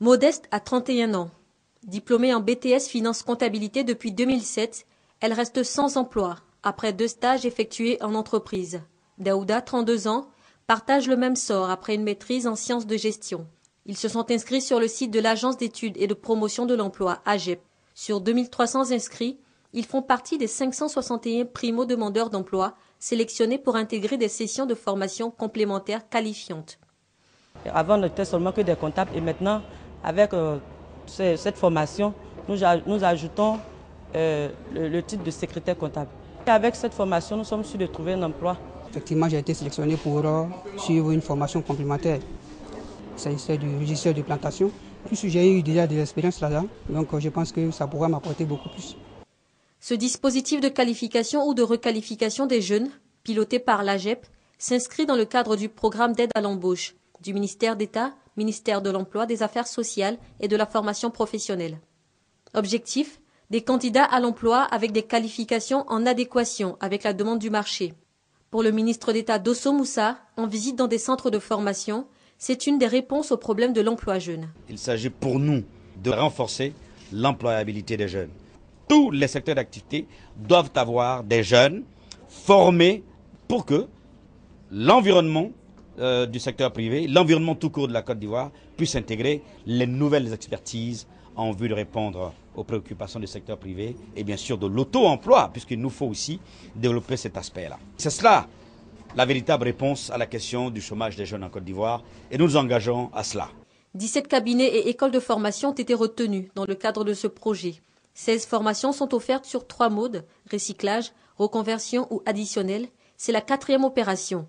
Modeste a 31 ans. Diplômée en BTS Finance Comptabilité depuis 2007, elle reste sans emploi après deux stages effectués en entreprise. Daouda, 32 ans, partage le même sort après une maîtrise en sciences de gestion. Ils se sont inscrits sur le site de l'Agence d'études et de promotion de l'emploi, AGEP. Sur 2300 inscrits, ils font partie des 561 primo-demandeurs d'emploi sélectionnés pour intégrer des sessions de formation complémentaires qualifiantes. Avant, on seulement que des comptables et maintenant, avec euh, cette formation, nous, ajoutons euh, le, titre de secrétaire comptable. avec cette formation, nous sommes sûrs de trouver un emploi. Effectivement, j'ai été sélectionné pour euh, suivre une formation complémentaire. C'est du registre de plantation. plus j'ai eu déjà de l'expérience là-dedans, donc je pense que ça pourra m'apporter beaucoup plus. Ce dispositif de qualification ou de requalification des jeunes, piloté par l'AGEP, s'inscrit dans le cadre du programme d'aide à l'embauche du ministère d'État ministère de l'Emploi, des Affaires sociales et de la formation professionnelle. Objectif des candidats à l'emploi avec des qualifications en adéquation avec la demande du marché. Pour le ministre d'État Dosso Moussa, en visite dans des centres de formation, c'est une des réponses au problème de l'emploi jeune. Il s'agit pour nous de renforcer l'employabilité des jeunes. Tous les secteurs d'activité doivent avoir des jeunes formés pour que l'environnement euh, du secteur privé, l'environnement tout court de la Côte d'Ivoire puisse intégrer les nouvelles expertises en vue de répondre aux préoccupations du secteur privé et bien sûr de l'auto-emploi, puisqu'il nous faut aussi développer cet aspect-là. C'est cela la véritable réponse à la question du chômage des jeunes en Côte d'Ivoire et nous nous engageons à cela. 17 cabinets et écoles de formation ont été retenus dans le cadre de ce projet. 16 formations sont offertes sur trois modes, recyclage, reconversion ou additionnel. C'est la quatrième opération.